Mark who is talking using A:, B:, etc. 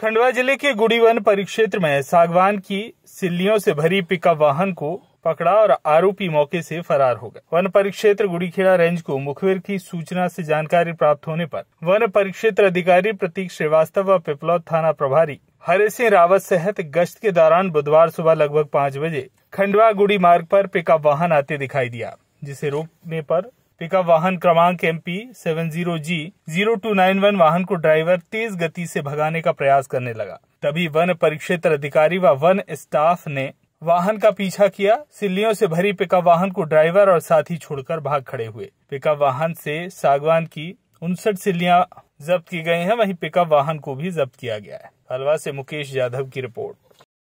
A: खंडवा जिले के गुड़ी वन परिक्षेत्र में सागवान की सिल्लियों से भरी पिकअप वाहन को पकड़ा और आरोपी मौके से फरार हो गए वन परिक्षेत्र गुड़ीखेड़ा रेंज को मुखबिर की सूचना से जानकारी प्राप्त होने पर वन परिक्षेत्र अधिकारी प्रतीक श्रीवास्तव व पिपलौद थाना प्रभारी हरे सिंह रावत सहित गश्त के दौरान बुधवार सुबह लगभग पाँच बजे खंडवा गुड़ी मार्ग पर पिकअप वाहन आते दिखाई दिया जिसे रोकने पर पिकअप वाहन क्रमांक M P seven zero G zero two nine one वाहन को ड्राइवर तेज गति से भगाने का प्रयास करने लगा तभी वन परिक्षेत्र अधिकारी व वन स्टाफ ने वाहन का पीछा किया सिल्लियों से भरी पिकअप वाहन को ड्राइवर और साथी छोड़कर भाग खड़े हुए पिकअप वाहन से सागवान की उनसठ सिल्लियां
B: जब्त की गई हैं वहीं पिकअप वाहन को भी जब्त किया गया है
C: अलवा से मुकेश यादव
B: की रिपोर्ट